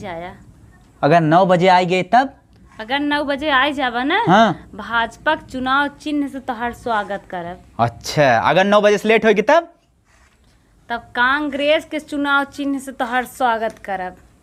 जाया अगर नौ बजे आई गए तब अगर नौ बजे आई जावा ना हाँ? भाजपा के चुनाव चिन्ह से तोहर स्वागत करब अच्छा अगर नौ बजे से लेट होगी तब तब कांग्रेस के चुनाव चिन्ह से तोहर स्वागत करब